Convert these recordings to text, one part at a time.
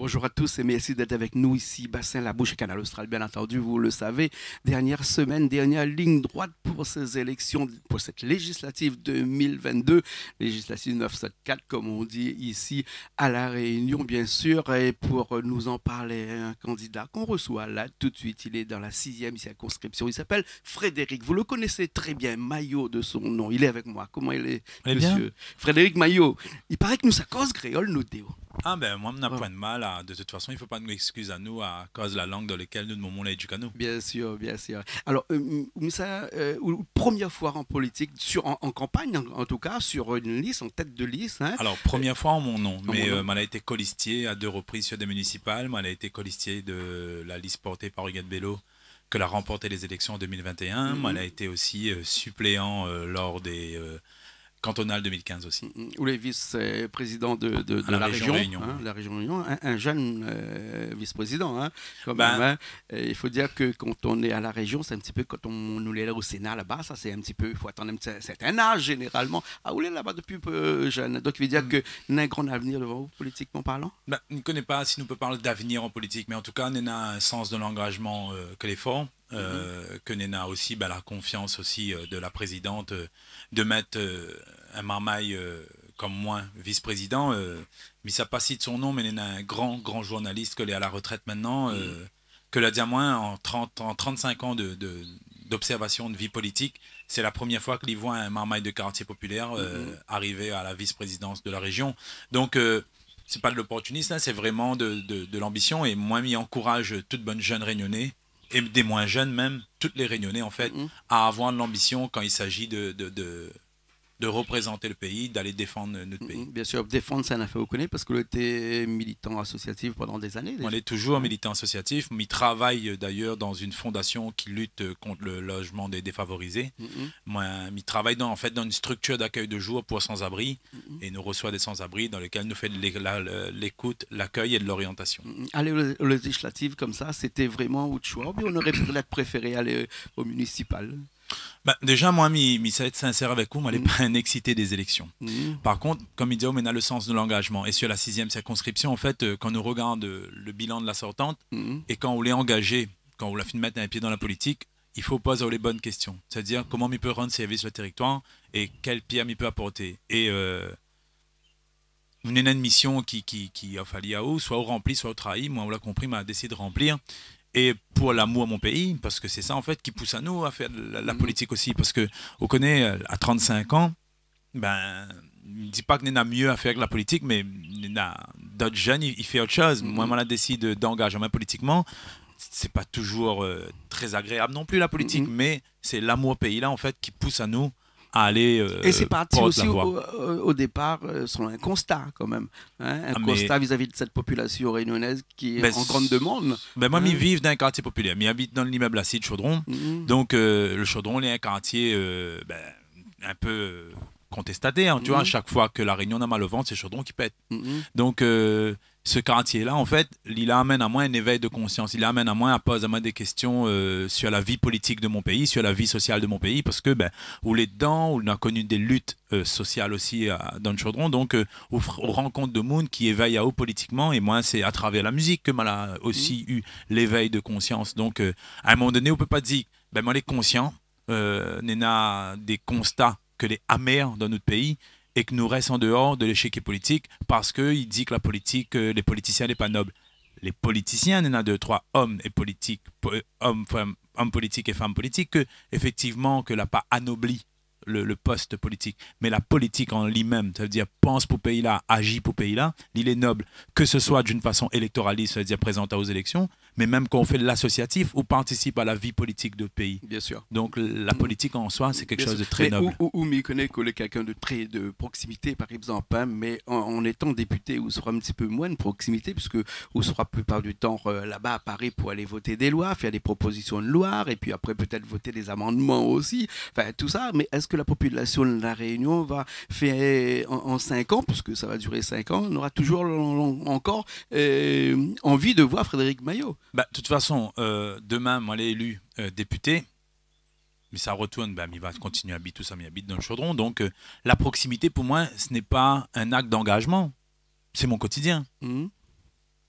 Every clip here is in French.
Bonjour à tous et merci d'être avec nous ici, Bassin La Bouche et Canal Austral. Bien entendu, vous le savez, dernière semaine, dernière ligne droite pour ces élections, pour cette législative 2022, législative 974, comme on dit ici à La Réunion, bien sûr. Et pour nous en parler, un candidat qu'on reçoit là tout de suite, il est dans la sixième circonscription. Il s'appelle Frédéric. Vous le connaissez très bien, Maillot de son nom. Il est avec moi. Comment il est, monsieur Frédéric Maillot. Il paraît que nous, ça cause créole, nous, ah ben moi, on n'a pas de mal. de toute façon, il ne faut pas nous excuser à nous à cause de la langue dans laquelle nous on l'a nous. Bien sûr, bien sûr. Alors, euh, euh, première fois en politique, sur, en, campagne en, tout cas, sur une liste, en tête de liste. Hein. Alors, première euh, fois en mon nom, mais euh, elle a été colistier à deux reprises sur des municipales. Elle a été colistier de la liste portée par Huguette Bello que l'a remporté les élections en 2021. Elle mm-hmm. a été aussi suppléant lors des cantonal 2015 aussi. Mm, mm. Ou les vice-présidents de, de, la, région, hein, la région Réunion, un, jeune euh, vice-président. Hein, ben, Il faut dire que quand on est à la région, c'est un petit peu quand on, nous est là au Sénat là-bas, ça c'est un petit peu, il faut attendre un certain âge généralement. Ah, où là-bas depuis peu euh, jeune. Donc il veut dire mm. que n'a un grand avenir devant vous, politiquement parlant ben, ne connaît pas si on peut parler d'avenir en politique, mais en tout cas, on a un sens de l'engagement euh, que les mm-hmm. que Nena aussi, ben, la confiance aussi de la présidente de mettre un marmaille euh, comme moi, vice-président, euh, mais ça pas de son nom, mais il y un grand, grand journaliste que est à la retraite maintenant, euh, mm. que l'a dit à moi, en, 30, en 35 ans d'observation de, de, vie politique, c'est la première fois qu'il voit un marmaille de quartier populaire mm-hmm. arriver à la vice-présidence de la région. Donc, ce n'est pas de l'opportunisme, hein, c'est vraiment de, l'ambition. Et moi, il encourage toute bonne jeune réunionnais, et des moins jeunes même, toutes les réunionnais en fait, mm-hmm. à avoir de l'ambition quand il s'agit de, de représenter le pays, d'aller défendre notre pays. Mm-hmm. Bien sûr, défendre, c'est un affaire au connaît parce vous était militant associatif pendant des années. On est toujours militant associatif, mais travaille euh, d'ailleurs dans une fondation qui lutte euh, contre le logement des défavorisés. Mm travaille dans, en fait dans une structure d'accueil de jour pour sans-abri mm-hmm. et nous reçoit des sans-abri dans lesquels nous fait l'écoute, l'accueil et de l'orientation. Aller aux législatives comme ça, c'était vraiment autre choix, mais on aurait peut-être préféré aller euh, au municipal. Bah, déjà, moi, mi, être sincère avec vous, moi, je mmh. pas un excité des élections. Mm. Par contre, comme il dit, on a le sens de l'engagement. Et sur la sixième circonscription, en fait, euh, quand on regarde euh, le bilan de la sortante mm. et quand on l'est engagé, quand on l'a fait mettre un pied dans la politique, il faut poser les bonnes questions. C'est-à-dire, comment il peut rendre service au territoire et quelle pierre il peut apporter. Et euh, une mission qui, qui, qui à l'IAO, soit au rempli, soit au trahi. Moi, on l'a compris, a décidé de remplir et pour l'amour à mon pays, parce que c'est ça en fait qui pousse à nous à faire la, mm-hmm. politique aussi, parce que on connaît euh, à 35 ans, ben je ne dis pas qu'on a mieux à faire que la politique, mais d'autres jeunes, il fait autre chose. Mm-hmm. Moi, mm -hmm. décide d'engager politiquement. C'est pas toujours euh, très agréable non plus la politique, mm-hmm. mais c'est l'amour au pays là en fait qui pousse à nous aller. Euh, et c'est parti aussi euh, au, départ euh, sur un constat quand même, hein, un ah, constat vis-à-vis de cette population réunionnaise qui est ben, en grande demande. Ben moi, ils hein. vis vivent dans un quartier populaire, mais ils dans l'immeuble assis de Chaudron. Mhm. Donc, le Chaudron, est un quartier ben, un peu contestaté. Hein, tu vois, à mm-hmm. chaque fois que la Réunion a mal au ventre, c'est Chaudron qui pète. Mm-hmm. Donc, euh, ce quartier-là, en fait, il amène à moi un éveil de conscience. Il amène à moi à poser à moi des questions euh, sur la vie politique de mon pays, sur la vie sociale de mon pays, parce que ben, où les dedans, où on a connu des luttes euh, sociales aussi dans le Chaudron, donc on rencontre de monde qui éveille à haut politiquement. Et moi, c'est à travers la musique que a aussi mm-hmm. eu l'éveil de conscience. Donc, à un moment donné, on peut pas dire, ben moi, les conscient, euh, a des constats que les amers dans notre pays et que nous restons en dehors de l'échec politique parce qu'il dit que la politique, euh, les politiciens n'est pas noble. Les politiciens, il y en a deux, trois hommes et politiques, hommes, femmes, hommes politiques et femmes politiques, que, effectivement, que l'a pas anobli le, poste politique. Mais la politique en lui-même, ça veut dire pense pour pays là, agit pour pays là, il est noble, que ce soit d'une façon électoraliste, cest à dire présente aux élections, mais même quand on fait de l'associatif, ou participe à la vie politique de pays. Bien sûr. Donc la politique en soi, c'est quelque chose de très noble. Ou, ou, connaît quelqu'un de très de proximité, par exemple, hein, mais en, étant député, où sera un petit peu moins de proximité, puisque on sera la plupart du temps euh, là-bas à Paris pour aller voter des lois, faire des propositions de loi, et puis après peut-être voter des amendements aussi, enfin tout ça. Mais est-ce que la population de la Réunion va faire euh, en, 5 cinq ans, puisque ça va durer cinq ans, on aura toujours encore euh, envie de voir Frédéric Maillot bah, de toute façon, euh, demain, moi, l'ai élu euh, député, mais ça retourne, bah, il va continuer à habiter, tout ça, mais habite dans le chaudron. Donc, euh, la proximité, pour moi, ce n'est pas un acte d'engagement. C'est mon quotidien. Mmh.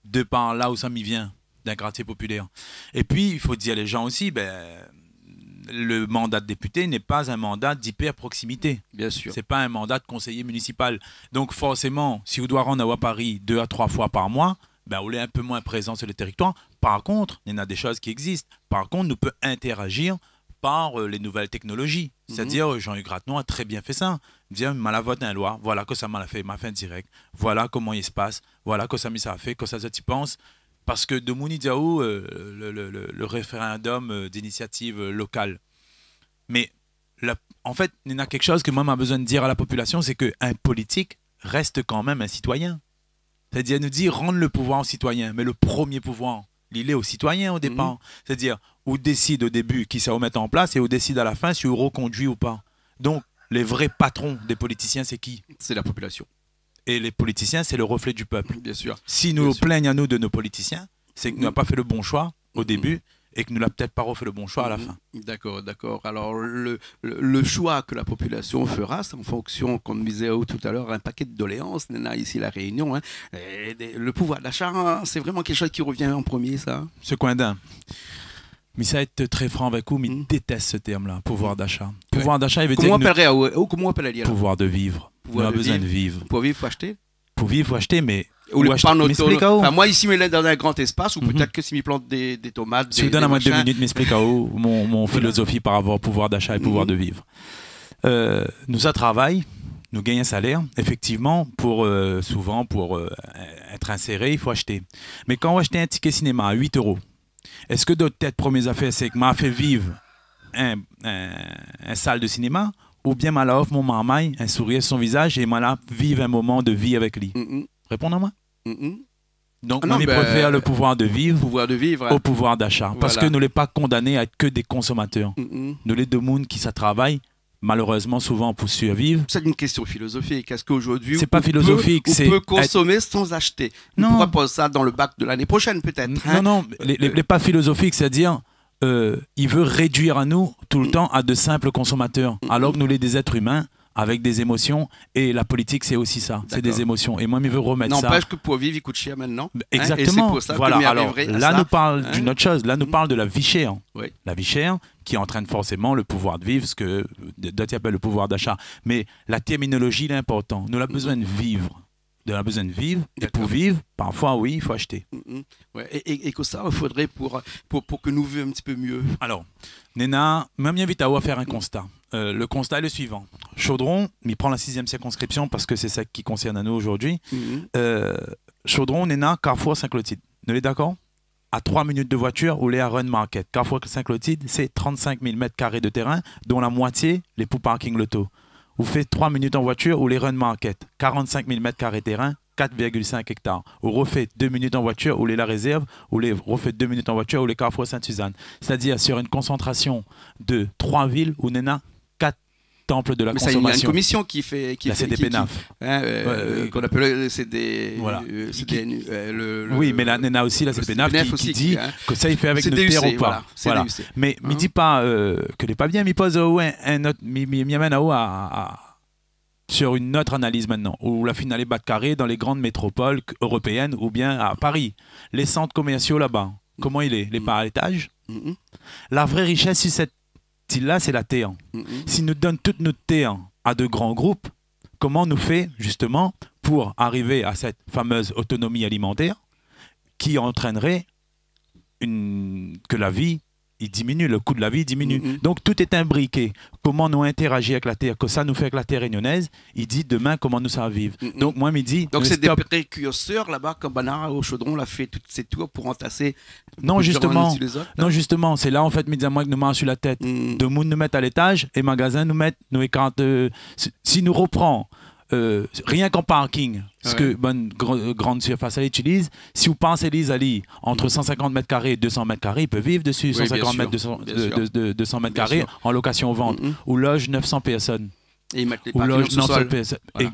De par là où ça m'y vient, d'un quartier populaire. Et puis, il faut dire les gens aussi, ben. le mandat de député n'est pas un mandat d'hyper proximité. Bien sûr. C'est pas un mandat de conseiller municipal. Donc forcément, si vous devez rendre à Paris deux à trois fois par mois, ben, on est un peu moins présent sur le territoire. Par contre, il y en a des choses qui existent. Par contre, nous peut interagir par euh, les nouvelles technologies. Mhm. C'est-à-dire, euh, Jean-Hugues Gratton a très bien fait ça. Il dit, vote' d'un loi, voilà que ça m'a fait, m'a fait direct. Voilà comment il se passe. Voilà que ça m'a fait, que ça se pense. Parce que de Mouni Diaou, euh, le, référendum d'initiative locale. Mais en fait, il y a quelque chose que moi, a besoin de dire à la population, c'est qu'un politique reste quand même un citoyen. C'est-à-dire nous dit rendre le pouvoir aux citoyens, mais le premier pouvoir, il est aux citoyens au départ. Mhm. C'est-à-dire, on décide au début qui ça va mettre en place et on décide à la fin si on reconduit ou pas. Donc, les vrais patrons des politiciens, c'est qui C'est la population. Et les politiciens, c'est le reflet du peuple. Bien sûr. Si nous plaignons plaignent à nous de nos politiciens, c'est que n'ont nous n'avons mhm. pas fait le bon choix au mhm. début et que nous l'a peut-être pas refait le bon choix à la mm-hmm. fin. D'accord, d'accord. Alors le, le, choix que la population fera, c'est en fonction, comme disait tout à l'heure, un paquet de doléances. nena ici la Réunion. Hein. le pouvoir d'achat, hein, c'est vraiment quelque chose qui revient en premier, ça. Hein. Ce coin d'un. Mais ça, être très franc avec vous, mais mm. déteste ce terme-là, pouvoir d'achat. Pouvoir d'achat, il veut comment dire. On comment on Pouvoir de vivre. on a besoin de vivre. Pour vivre, faut acheter. Pour vivre, faut acheter, mais ou, ou je enfin, moi, ici, mais dans un grand espace, ou mhm. peut-être que si je plante des, des tomates. Si vous donnez moi deux minutes, m'explique à où mon, philosophie par rapport au pouvoir d'achat et pouvoir mhm. de vivre. Euh, nous, ça travaille, nous gagnons un salaire. Effectivement, pour, euh, souvent, pour euh, être inséré, il faut acheter. Mais quand on achète un ticket cinéma à 8 euros, est-ce que d'autres têtes premières affaires, c'est que m'a fait vivre un, salle de cinéma ou bien m'a offre mon marmaille, un sourire sur son visage et m'a vive vivre un moment de vie avec lui mm Répondez-moi. Mm-hmm. Donc, ah on ben, préfère le pouvoir de vivre, au pouvoir d'achat. Parce que nous ne pas condamnés à être que des consommateurs. Mm-hmm. Nous les deux mondes qui ça travaille, malheureusement, souvent pour survivre. C'est une question philosophique. Est-ce qu'aujourd'hui. C'est pas philosophique. Peut, on peut consommer sans acheter. Non. On pourra ça dans le bac de l'année prochaine, peut-être. Hein. Non, non, les, n'est pas philosophique, c'est-à-dire. Euh, il veut réduire à nous tout le mm. temps à de simples consommateurs, mm-hmm. alors que nous, les des êtres humains, avec des émotions. Et la politique, c'est aussi ça. C'est des émotions. Et moi, je veux remettre ça. N'empêche que pour vivre, il coûte cher maintenant. Hein, Exactement. pour ça voilà. là, nous parle hein. d'une autre chose. Là, nous mmh. parle de la vie chère. La vie chère qui entraîne forcément le pouvoir de vivre, ce que d'autres appellent le pouvoir d'achat. Mais la terminologie, l'important. Nous, avons besoin de vivre de la besoin de vivre. Et pour vivre, parfois, oui, il faut acheter. Mm, mm. et, que ça, il faudrait pour, pour, pour, que nous vivions un petit peu mieux. Alors, Nena, même invite à faire un constat. Euh, le constat est le suivant. Chaudron, il prend la sixième circonscription parce que c'est ça qui concerne à nous aujourd'hui. Mm, euh, Chaudron, Nena, Carrefour, Saint-Clotilde. Vous êtes d'accord à trois minutes de voiture ou les à Run Market. Carrefour Saint-Clotilde, c'est 35 000 m2 de terrain, dont la moitié les poux parking loto. Vous faites 3 minutes en voiture ou les run market, 45 000 m2 terrain, 4,5 hectares. Vous refaites 2 minutes en voiture, ou les La Réserve, ou les refaites 2 minutes en voiture, ou les Carrefour Sainte-Suzanne. C'est-à-dire sur une concentration de 3 villes où Nena temple de la consommation. il y a une commission qui fait. Qui la CDPNAF. Hein, euh, ouais, euh, euh, Qu'on appelle euh, c'est des. le, oui, mais la NENA aussi, la c'est qui, dit hein. que ça, il fait avec des notre ou hein pas. Voilà. Mais ne dit pas que les pas bien, mais pose un autre. Mais amène à sur une autre analyse maintenant, où la finale est bas de carré dans les grandes métropoles européennes ou bien à Paris. Les centres commerciaux là-bas, comment il est Les mmh. par mm-hmm. La vraie richesse c'est cette là c'est la T1. Mm-hmm. Si nous donne toute notre T1 à de grands groupes, comment nous fait justement pour arriver à cette fameuse autonomie alimentaire qui entraînerait que la vie il diminue, le coût de la vie diminue. Mm-hmm. Donc tout est imbriqué. Comment nous interagir avec la Terre, que ça nous fait avec la Terre réunionnaise, il dit demain comment nous ça mm-hmm. Donc moi, il dit... Donc c'est des précurseurs là-bas, comme Banara au Chaudron l'a fait toutes ces tours pour entasser... Non, justement, non hein. justement, c'est là en fait, que nous marche sur la tête. Mm. De Moon nous met à l'étage et Magasin nous mettent, nous, et quand, euh, si nous reprend euh, rien qu'en parking, ce que bonne grande surface elle utilise, si vous pensez à ali entre 150 mhm. mètres carrés et 200 mètres carrés, il peut vivre dessus, 150 mètres, 200, 200 mètres carrés en location-vente, Ou mhm. où loge 900 personnes. Et ils en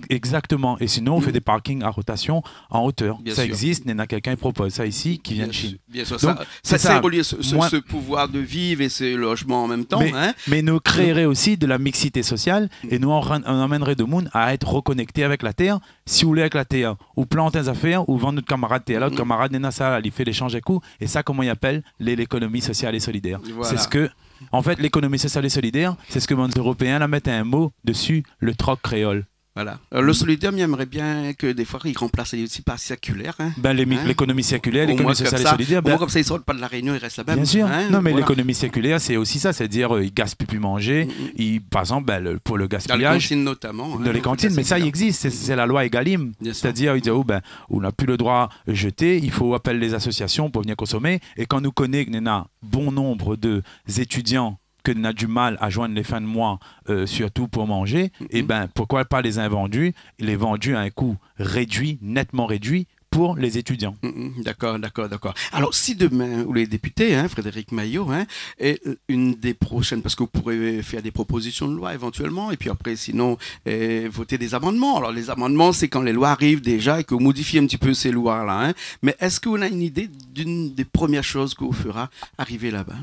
Exactement. Et sinon, on fait mmh. des parkings à rotation en hauteur. ça existe. Il quelqu'un propose ça ici, qui vient de Chine. Donc, ça, ça, relié ce, pouvoir de vivre et ce logement en même temps. Mais, hein. mais nous créerait aussi de la mixité sociale mmh. et nous on, amènerait de monde à être reconnecté avec la terre. Si vous voulez avec la terre, ou planter des affaires, ou vendre notre camarade terre. L'autre mmh. camarade, il fait l'échange à coups. Et ça, comment il appelle L'économie sociale et solidaire. C'est ce que en fait, l'économie sociale et solidaire, c'est ce que les Européens la mettent un mot dessus, le troc créole. Voilà. Euh, le le solidium, aimerait bien que des fois, il remplace aussi par circulaire. Hein. Ben, hein. l'économie circulaire, l'économie sociale et solidaire. Ben- comme ça, ils ne sortent pas de la réunion, ils restent là-bas. Bien sûr. Hein, non, mais l'économie circulaire, c'est aussi ça. C'est-à-dire, euh, ils gaspillent plus manger. Mm, mm. par exemple, ben, pour le gaspillage. Dans les cantines, notamment. dans les cantines, mais ça, il existe. C'est la loi Egalim. C'est-à-dire, ils oh, ben, on n'a plus le droit de jeter. Il faut appeler les associations pour venir consommer. Et quand nous connaît, a bon nombre d'étudiants que n'a du mal à joindre les fins de mois, euh, surtout pour manger, mm-hmm. et eh ben pourquoi pas les invendus, les vendus à un coût réduit, nettement réduit, pour les étudiants. Mm, mm, d'accord, d'accord, d'accord. Alors si demain, vous les députés, hein, Frédéric Maillot, hein, est euh, une des prochaines, parce que vous pourrez faire des propositions de loi éventuellement, et puis après, sinon, euh, voter des amendements. Alors les amendements, c'est quand les lois arrivent déjà et que vous modifiez un petit peu ces lois-là. Hein. Mais est-ce qu'on a une idée d'une des premières choses qu'on fera arriver là-bas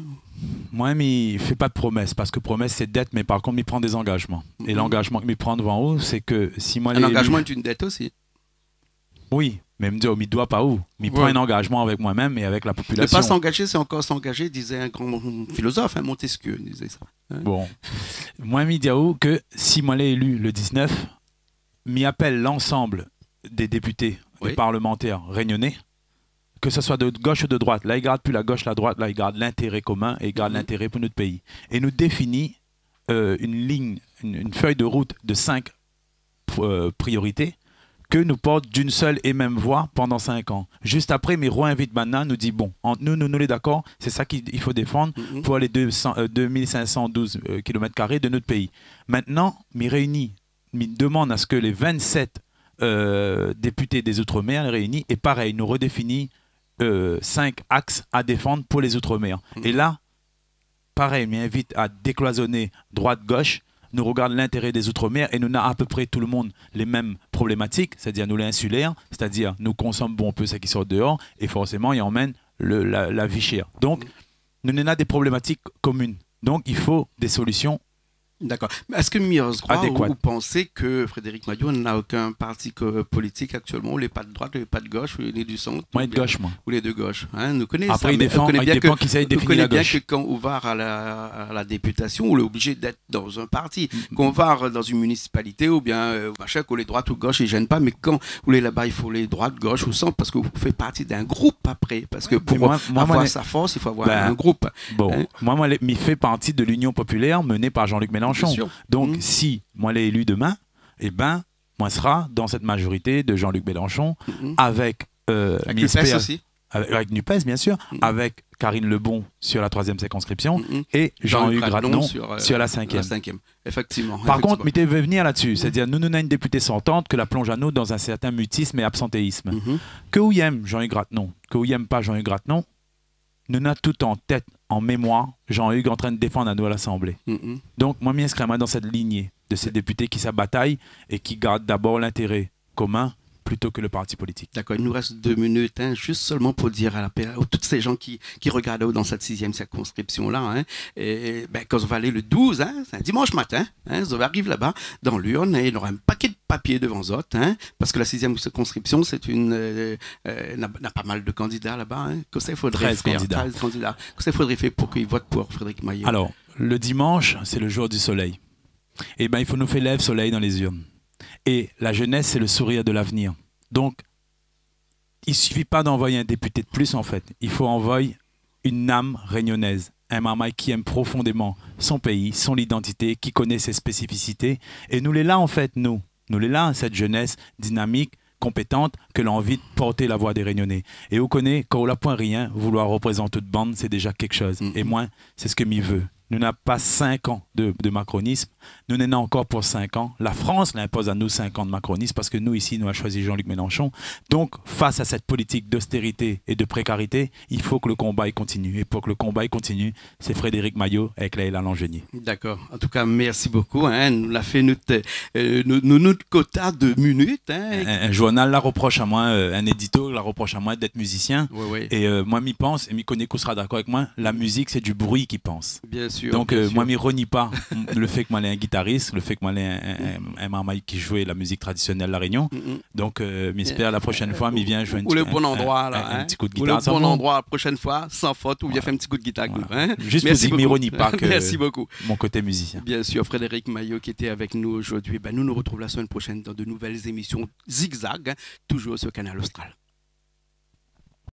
moi, il ne fait pas de promesses, parce que promesse, c'est dette, mais par contre, il prend des engagements. Et mm-hmm. l'engagement l'engagement qu'il prend devant haut, c'est que si moi... Un est une dette aussi. Oui, mais me dire, oh, mais doit pas où Mais prend un engagement avec moi-même et avec la population. Ne pas s'engager, c'est encore s'engager, disait un grand philosophe, hein, Montesquieu, disait ça. Hein? Bon. moi, me où oh, que si moi l'ai élu le 19, m'y appelle l'ensemble des députés, des parlementaires réunionnais, que ce soit de gauche ou de droite. Là, il garde plus la gauche, la droite, là, il garde l'intérêt commun et il garde mhm. l'intérêt pour notre pays. Et nous définit euh, une ligne, une, feuille de route de cinq euh, priorités que nous porte d'une seule et même voix pendant cinq ans. Juste après, Miro invite Mana, nous dit bon, nous, nous, nous, les d'accord, c'est ça qu'il faut défendre mm-hmm. pour les 200, 2512 km de notre pays. Maintenant, Miro réunit, demande à ce que les 27 euh, députés des Outre-mer les réunis et pareil, nous redéfinit euh, cinq axes à défendre pour les Outre-mer. Mm-hmm. Et là, pareil, invite à décloisonner droite-gauche nous regardons l'intérêt des Outre-mer et nous avons à peu près tout le monde les mêmes problématiques, c'est-à-dire nous les insulaires, c'est-à-dire nous consommons bon peu ce qui sort dehors et forcément, il emmène le, la, la, vie chère. Donc, nous avons des problématiques communes. Donc, il faut des solutions D'accord. Est-ce que croit vous pensez que Frédéric Madiot n'a aucun parti politique actuellement, il n'est pas de droite, il n'est pas de gauche, il les du centre Moi, de gauche, moi. Ou les de gauche. Hein, nous connaissons Après, il défend, connaît bien dépend définir bien que quand on va à la, députation, on est obligé d'être dans un parti. quand mm, on mm. Qu'on va dans une municipalité, ou bien, euh, machin, qu'on est droite ou gauche, il ne gêne pas, mais quand on est là-bas, il faut les droite, gauche ou centre, parce que vous faites partie d'un groupe après. Parce que pour avoir sa force, il faut avoir ben, un groupe. Bon, hein? moi, moi, il fait partie de l'Union populaire menée par Jean-Luc Mélenchon. Donc, mmh. si moi l'ai élu demain, eh ben, moi sera dans cette majorité de Jean-Luc Mélenchon mmh. avec. Nupes euh, aussi. Avec, Nupes, bien sûr, mmh. avec Karine Lebon sur la troisième circonscription et jean hugues Graton sur, euh, la cinquième. Effectivement. Par contre, mettez veut venir là-dessus. C'est-à-dire, nous, nous, n'avons une députée sentante que la plonge à nous dans un certain mutisme et absentéisme. Que y aime Jean-Hugues Graton, Que où aime pas Jean-Hugues Graton nous a tout en tête, en mémoire, Jean-Hugues en train de défendre à nous à l'Assemblée. Mm, mm. Donc, moi, je m'inscris dans cette lignée de ces députés qui s'abataillent et qui gardent d'abord l'intérêt commun plutôt que le parti politique. D'accord, il nous reste deux minutes, hein, juste seulement pour dire à, la, à toutes ces gens qui, qui regardent dans cette sixième circonscription-là, hein. ben, quand on va aller le 12, hein, c'est un dimanche matin, ils on arrive là-bas dans l'urne et il y aura un paquet de papiers devant eux, parce que la sixième circonscription, c'est une, euh, euh, n'a, pas mal de candidats là-bas. Qu'est-ce qu'il faudrait faire qu'il faudrait faire pour qu'ils votent pour Frédéric Maillot Alors, le dimanche, c'est le jour du soleil. Et eh ben, il faut nous faire lève soleil dans les urnes. Et la jeunesse, c'est le sourire de l'avenir. Donc, il suffit pas d'envoyer un député de plus, en fait. Il faut envoyer une âme réunionnaise, un marmaille qui aime profondément son pays, son identité, qui connaît ses spécificités. Et nous les là, en fait, nous. Nous les là, cette jeunesse dynamique, compétente, que l'on envie de porter la voix des Réunionnais. Et on connaît, quand on n'a point rien, vouloir représenter toute bande, c'est déjà quelque chose. Mm-hmm. Et moi, c'est ce que m'y veut. Nous n'avons pas cinq ans de, macronisme. Nous n'en avons encore pour cinq ans. La France l'impose à nous cinq ans de macronisme parce que nous, ici, nous avons choisi Jean-Luc Mélenchon. Donc, face à cette politique d'austérité et de précarité, il faut que le combat continue. Et pour que le combat continue, c'est Frédéric Maillot avec Laëlle Langenier. D'accord. En tout cas, merci beaucoup. Hein. Nous l'a fait notre, notre, quota de minutes. Hein. Un, journal la reproche à moi, euh, un édito la reproche à moi d'être musicien. Et euh, moi, m'y pense, et m'y sera d'accord avec moi, la musique, c'est du bruit qui pense. Bien sûr. Donc, euh, moi, je renie pas le fait que moi, un guitariste, le fait que moi, un, un, un qui jouait la musique traditionnelle de La Réunion. Mm, mm. Donc, euh, j'espère la prochaine fois, il vient jouer un, le bon endroit, un, hein. petit coup de guitare. Ou le bon endroit la prochaine fois, sans faute, ou bien faire un petit coup de guitare. Hein. Juste pour dire pas que Merci beaucoup. mon côté musicien. Bien sûr, Frédéric Maillot qui était avec nous aujourd'hui. Ben, nous nous retrouvons la semaine prochaine dans de nouvelles émissions Zigzag, toujours sur Canal Austral.